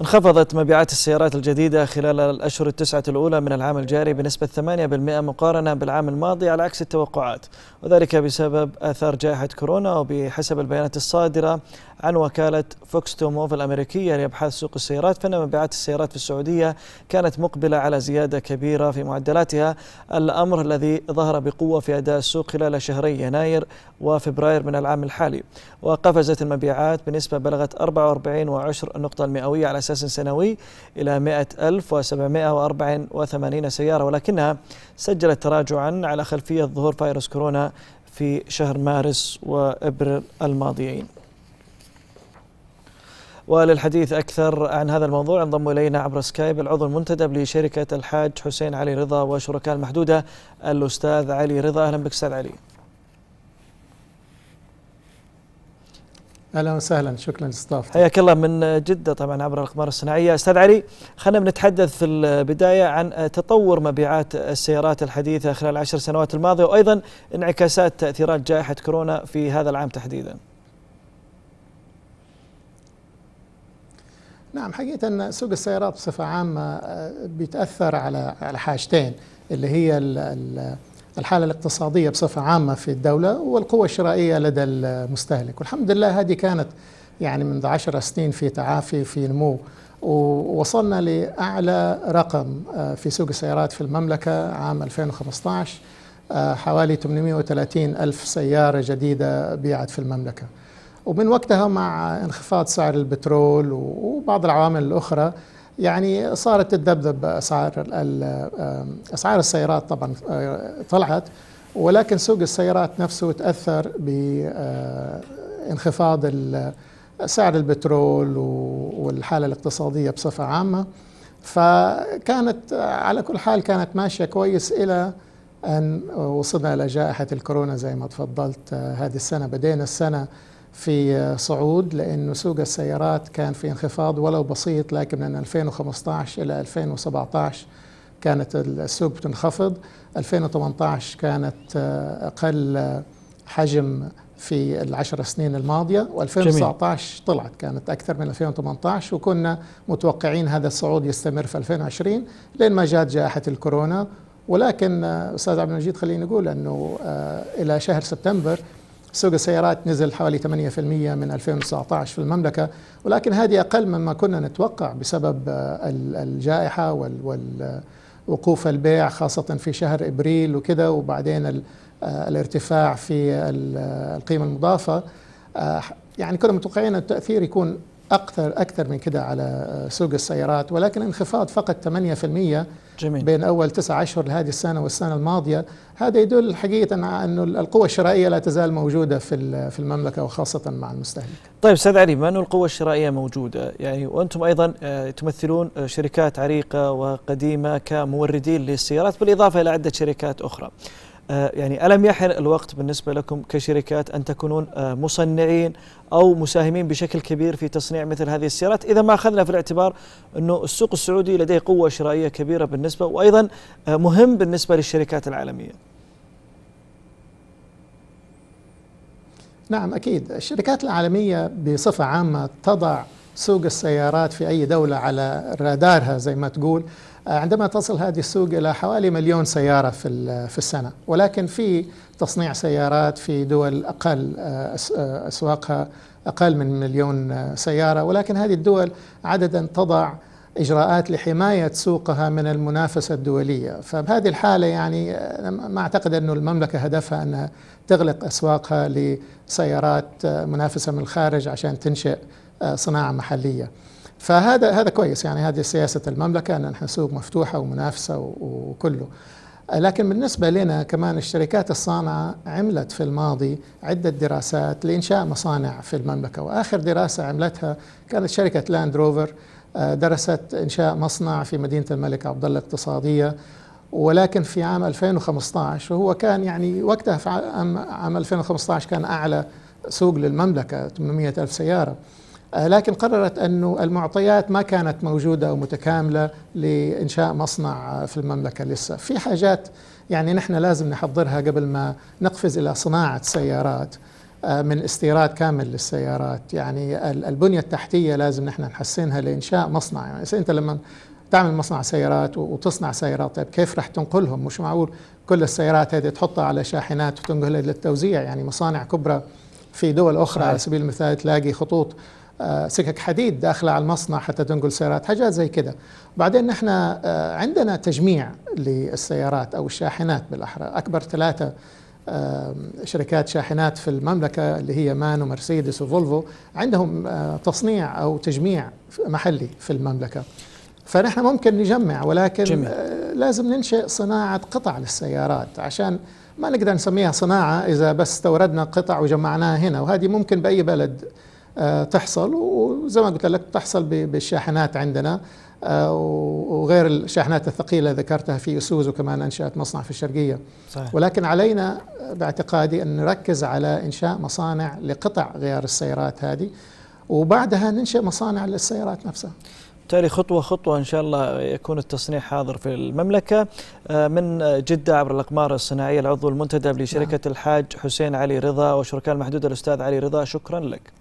انخفضت مبيعات السيارات الجديدة خلال الأشهر التسعة الأولى من العام الجاري بنسبة 8% مقارنة بالعام الماضي على عكس التوقعات وذلك بسبب آثار جائحة كورونا وبحسب البيانات الصادرة عن وكالة فوكس توموف الأمريكية لأبحاث سوق السيارات فإن مبيعات السيارات في السعودية كانت مقبلة على زيادة كبيرة في معدلاتها الأمر الذي ظهر بقوة في أداء السوق خلال شهري يناير وفبراير من العام الحالي وقفزت المبيعات بنسبة بلغت 44 وعشر المئوية على أساس سنوي إلى 100784 سيارة ولكنها سجلت تراجعا على خلفية ظهور فيروس كورونا في شهر مارس وابريل الماضيين وللحديث أكثر عن هذا الموضوع انضم إلينا عبر سكايب العضو المنتدب لشركة الحاج حسين علي رضا وشركاء المحدودة الأستاذ علي رضا أهلا بك أستاذ علي اهلا وسهلا شكرا استضافتك حياك الله من جده طبعا عبر الاقمار الصناعيه استاذ علي خلينا بنتحدث في البدايه عن تطور مبيعات السيارات الحديثه خلال العشر سنوات الماضيه وايضا انعكاسات تاثيرات جائحه كورونا في هذا العام تحديدا نعم حقيقة سوق السيارات بصفة عامة آه، بيتأثر على على حاجتين اللي هي الحالة الاقتصادية بصفة عامة في الدولة والقوة الشرائية لدى المستهلك والحمد لله هذه كانت يعني منذ عشر سنين في تعافي في نمو ووصلنا لأعلى رقم آه، في سوق السيارات في المملكة عام 2015 آه، حوالي 830 ألف سيارة جديدة بيعت في المملكة ومن وقتها مع انخفاض سعر البترول وبعض العوامل الأخرى يعني صارت تذبذب أسعار أسعار السيارات طبعا آه، طلعت ولكن سوق السيارات نفسه تأثر بانخفاض آه، سعر البترول والحالة الاقتصادية بصفة عامة فكانت على كل حال كانت ماشية كويس إلى أن وصلنا إلى جائحة الكورونا زي ما تفضلت آه، هذه السنة بدينا السنة في آه، صعود لانه سوق السيارات كان في انخفاض ولو بسيط لكن من 2015 الى 2017 كانت السوق بتنخفض 2018 كانت آه، اقل آه، حجم في العشر سنين الماضيه و2019 طلعت كانت اكثر من 2018 وكنا متوقعين هذا الصعود يستمر في 2020 لين ما جاءت جائحه الكورونا ولكن استاذ عبد المجيد خليني اقول انه الى شهر سبتمبر سوق السيارات نزل حوالي 8% من 2019 في المملكة ولكن هذه أقل مما كنا نتوقع بسبب الجائحة ووقوف البيع خاصة في شهر إبريل وكذا وبعدين الارتفاع في القيمة المضافة يعني كنا متوقعين التأثير يكون أكثر أكثر من كده على آه، سوق السيارات ولكن انخفاض فقط 8% جميل. بين أول تسعة أشهر لهذه السنة والسنة الماضية هذا يدل حقيقة على أن القوة الشرائية لا تزال موجودة في في المملكة وخاصة مع المستهلك طيب أستاذ علي بما أن القوة الشرائية موجودة يعني وأنتم أيضا آه، تمثلون آه، شركات عريقة وقديمة كموردين للسيارات بالإضافة إلى عدة شركات أخرى آه، يعني ألم يحن الوقت بالنسبة لكم كشركات أن تكونون آه، مصنعين أو مساهمين بشكل كبير في تصنيع مثل هذه السيارات إذا ما أخذنا في الاعتبار أنه السوق السعودي لديه قوة شرائية كبيرة بالنسبة وأيضا آه، مهم بالنسبة للشركات العالمية نعم أكيد الشركات العالمية بصفة عامة تضع سوق السيارات في أي دولة على رادارها زي ما تقول آه، عندما تصل هذه السوق إلى حوالي مليون سيارة في في السنة ولكن في تصنيع سيارات في دول أقل آه، آه، أسواقها أقل من مليون سيارة ولكن هذه الدول عادة تضع إجراءات لحماية سوقها من المنافسة الدولية فبهذه الحالة يعني ما أعتقد أن المملكة هدفها أنها تغلق أسواقها لسيارات منافسة من الخارج عشان تنشئ صناعه محليه فهذا هذا كويس يعني هذه سياسه المملكه ان نحن سوق مفتوحه ومنافسه وكله لكن بالنسبة لنا كمان الشركات الصانعة عملت في الماضي عدة دراسات لإنشاء مصانع في المملكة وآخر دراسة عملتها كانت شركة لاند آه، روفر درست إنشاء مصنع في مدينة الملك عبد الله الاقتصادية ولكن في عام 2015 وهو كان يعني وقتها في عام 2015 كان أعلى سوق للمملكة 800 ألف سيارة آه، لكن قررت أن المعطيات ما كانت موجودة ومتكاملة لإنشاء مصنع آه، في المملكة لسه في حاجات يعني نحن لازم نحضرها قبل ما نقفز إلى صناعة سيارات آه، من استيراد كامل للسيارات يعني البنية التحتية لازم نحن نحسنها لإنشاء مصنع يعني أنت لما تعمل مصنع سيارات وتصنع سيارات طيب كيف راح تنقلهم مش معقول كل السيارات هذه تحطها على شاحنات وتنقلها للتوزيع يعني مصانع كبرى في دول أخرى على سبيل المثال تلاقي خطوط آه، سكك حديد داخله على المصنع حتى تنقل سيارات حاجات زي كده بعدين نحن آه، عندنا تجميع للسيارات او الشاحنات بالاحرى اكبر ثلاثه شركات شاحنات في المملكه اللي هي مان ومرسيدس وفولفو عندهم آه، تصنيع او تجميع محلي في المملكه فنحن ممكن نجمع ولكن جميل. لازم ننشئ صناعه قطع للسيارات عشان ما نقدر نسميها صناعه اذا بس استوردنا قطع وجمعناها هنا وهذه ممكن باي بلد آه، تحصل وزي ما قلت لك تحصل بالشاحنات عندنا آه، وغير الشاحنات الثقيله ذكرتها في اسوز وكمان انشات مصنع في الشرقيه صحيح. ولكن علينا باعتقادي ان نركز على انشاء مصانع لقطع غيار السيارات هذه وبعدها ننشئ مصانع للسيارات نفسها بالتالي خطوة خطوة إن شاء الله يكون التصنيع حاضر في المملكة آه، من جدة عبر الأقمار الصناعية العضو المنتدب لشركة نعم. الحاج حسين علي رضا وشركاء المحدود الأستاذ علي رضا شكرا لك